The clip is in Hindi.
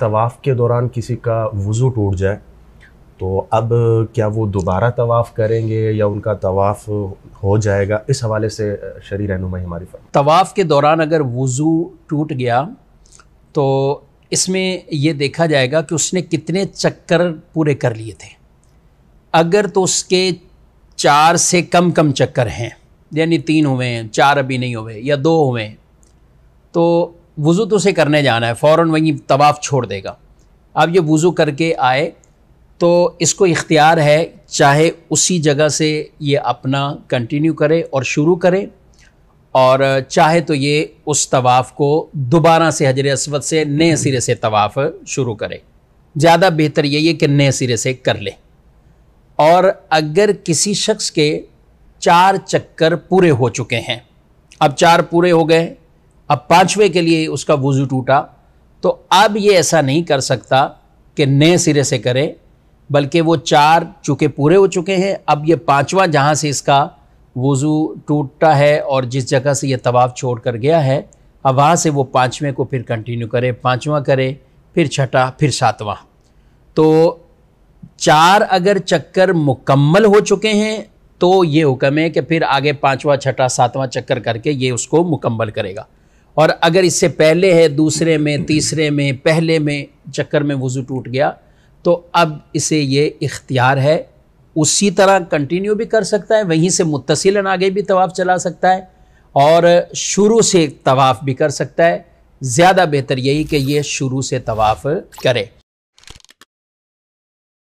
तवाफ़ के दौरान किसी का वज़ू टूट जाए तो अब क्या वो दोबारा तवाफ़ करेंगे या उनका तवाफ़ हो जाएगा इस हवाले से शरी रहनुमाई हमारी फर्म तवाफ़ के दौरान अगर वज़ू टूट गया तो इसमें यह देखा जाएगा कि उसने कितने चक्कर पूरे कर लिए थे अगर तो उसके चार से कम कम चक्कर हैं यानी तीन हुए हैं चार अभी नहीं हुए या दो हुए तो वज़ू तो उसे करने जाना है फ़ौर वहीं तवाफ़ छोड़ देगा अब ये वज़ू करके आए तो इसको इख्तियार है चाहे उसी जगह से ये अपना कंटिन्यू करे और शुरू करे और चाहे तो ये उस तवाफ़ को दोबारा से हजर असवद से नए सिरे से तवाफ़ शुरू करे ज़्यादा बेहतर यही है कि नए सिरे से कर ले और अगर किसी शख्स के चार चक्कर पूरे हो चुके हैं अब चार पूरे हो गए अब पांचवे के लिए उसका वज़ू टूटा तो अब ये ऐसा नहीं कर सकता कि नए सिरे से करे बल्कि वो चार चूँकि पूरे हो चुके हैं अब ये पाँचवा जहाँ से इसका वज़ू टूटता है और जिस जगह से ये तवाफ़ छोड़ कर गया है अब वहाँ से वो पाँचवें को फिर कंटिन्यू करे पाँचवा करे फिर छठा फिर सातवां तो चार अगर चक्कर मुकम्मल हो चुके हैं तो ये हुक्म है कि फिर आगे पाँचवा छठा सातवां चक्कर करके ये उसको मुकम्मल करेगा और अगर इससे पहले है दूसरे में तीसरे में पहले में चक्कर में वज़ू टूट गया तो अब इसे ये इख्तियार है उसी तरह कंटिन्यू भी कर सकता है वहीं से मुतसिलन आगे भी तवाफ़ चला सकता है और शुरू से तवाफ़ भी कर सकता है ज़्यादा बेहतर यही कि ये शुरू से तवाफ़ करे